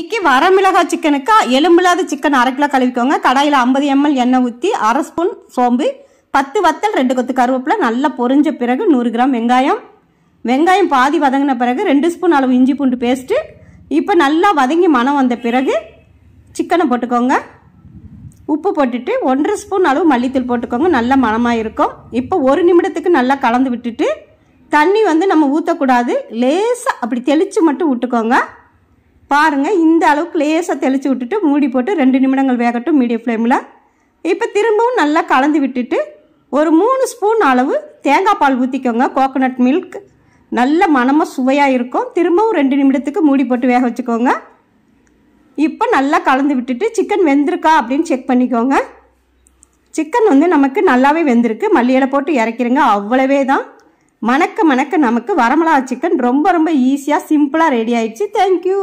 இன்னைக்கு வரமிளகா சிக்கனுக்கு எலும்பில்லாத சிக்கன் அரை கிலோ கழுவிக்கோங்க கடாயில் ஐம்பது எம்எல் எண்ணெய் ஊற்றி அரை ஸ்பூன் சோம்பு பத்து வத்தல் ரெண்டு கொத்து கருவேப்பில நல்லா பொரிஞ்ச பிறகு நூறு கிராம் வெங்காயம் வெங்காயம் பாதி வதங்கின பிறகு ரெண்டு ஸ்பூன் அளவு இஞ்சி பூண்டு பேஸ்ட்டு இப்போ நல்லா வதங்கி மனம் வந்த பிறகு சிக்கனை போட்டுக்கோங்க உப்பு போட்டுட்டு ஒன்றரை ஸ்பூன் அளவு மல்லித்தூள் போட்டுக்கோங்க நல்ல மனமாக இருக்கும் இப்போ ஒரு நிமிடத்துக்கு நல்லா கலந்து விட்டுட்டு தண்ணி வந்து நம்ம ஊற்றக்கூடாது லேசாக அப்படி தெளித்து மட்டும் விட்டுக்கோங்க பாருங்கள் இந்த அளவுக்கு லேசாக தெளித்து விட்டுட்டு மூடி போட்டு ரெண்டு நிமிடங்கள் வேகட்டும் மீடியம் ஃப்ளேமில் இப்போ திரும்பவும் நல்லா கலந்து விட்டுட்டு ஒரு மூணு ஸ்பூன் அளவு தேங்காய் பால் ஊற்றிக்கோங்க கோகோனட் மில்க் நல்ல மனமாக சுவையாக இருக்கும் திரும்பவும் ரெண்டு நிமிடத்துக்கு மூடி போட்டு வேக வச்சுக்கோங்க இப்போ நல்லா கலந்து விட்டுட்டு சிக்கன் வெந்திருக்கா அப்படின்னு செக் பண்ணிக்கோங்க சிக்கன் வந்து நமக்கு நல்லாவே வெந்திருக்கு மல்லியலை போட்டு இறக்கிறங்க அவ்வளவே தான் மணக்க மணக்க நமக்கு வரமளா சிக்கன் ரொம்ப ரொம்ப ஈஸியாக சிம்பிளாக ரெடி ஆயிடுச்சு தேங்க்யூ